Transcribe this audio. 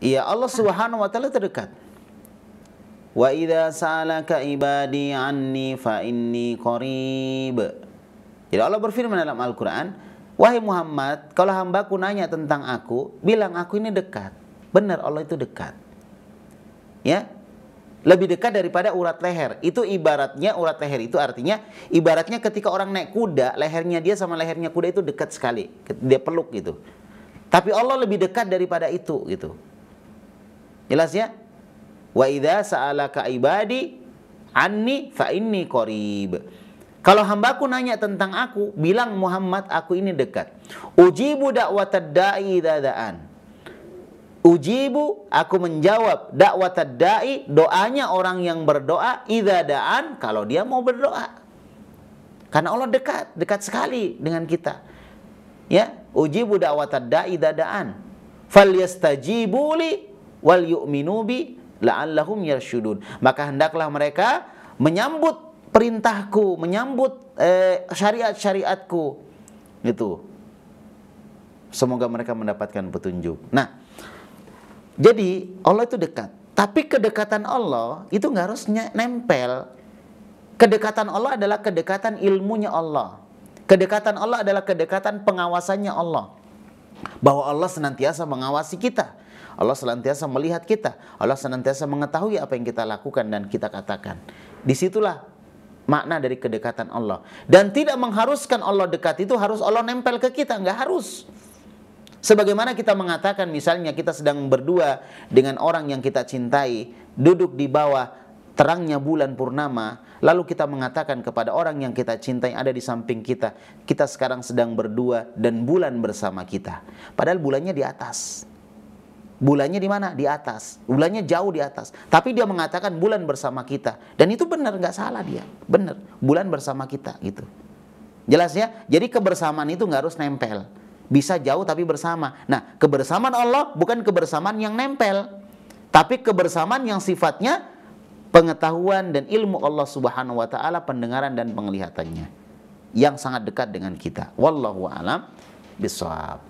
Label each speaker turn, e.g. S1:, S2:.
S1: ya Allah Subhanahu wa taala terdekat. Wa idza salaka ibadi anni fa inni qarib. Jadi Allah berfirman dalam Al-Qur'an, "Wahai Muhammad, kalau hambaku nanya tentang aku, bilang aku ini dekat." Benar Allah itu dekat. Ya, lebih dekat daripada urat leher. Itu ibaratnya urat leher itu artinya ibaratnya ketika orang naik kuda, lehernya dia sama lehernya kuda itu dekat sekali. Dia peluk gitu. Tapi Allah lebih dekat daripada itu gitu. Jelas ya? Wa idza sa'alaka ibadi anni fa inni qarib. Kalau hambaku nanya tentang aku, bilang Muhammad aku ini dekat. Ujibu ad da'i dada'an. Ujibu, aku menjawab ad da'i, doanya orang yang berdoa, idada'an, kalau dia mau berdoa. Karena Allah dekat, dekat sekali dengan kita. Ya, ujibu ad da'i dada'an. Falyastajibuli wal yu'minu bi la'allahum yarsyudun. Maka hendaklah mereka menyambut perintahku, menyambut eh, syariat-syariatku. itu Semoga mereka mendapatkan petunjuk. Nah, jadi Allah itu dekat. Tapi kedekatan Allah itu nggak harus nempel. Kedekatan Allah adalah kedekatan ilmunya Allah. Kedekatan Allah adalah kedekatan pengawasannya Allah bahwa Allah senantiasa mengawasi kita. Allah senantiasa melihat kita. Allah senantiasa mengetahui apa yang kita lakukan dan kita katakan. Disitulah makna dari kedekatan Allah. Dan tidak mengharuskan Allah dekat itu harus Allah nempel ke kita. Nggak harus. Sebagaimana kita mengatakan misalnya kita sedang berdua dengan orang yang kita cintai. Duduk di bawah terangnya bulan purnama, lalu kita mengatakan kepada orang yang kita cintai ada di samping kita, kita sekarang sedang berdua dan bulan bersama kita. Padahal bulannya di atas. Bulannya di mana? Di atas. Bulannya jauh di atas. Tapi dia mengatakan bulan bersama kita. Dan itu benar, nggak salah dia. Benar, bulan bersama kita gitu. Jelas ya? Jadi kebersamaan itu nggak harus nempel. Bisa jauh tapi bersama. Nah, kebersamaan Allah bukan kebersamaan yang nempel. Tapi kebersamaan yang sifatnya pengetahuan dan ilmu Allah Subhanahu wa taala, pendengaran dan penglihatannya yang sangat dekat dengan kita. Wallahu alam bisawab.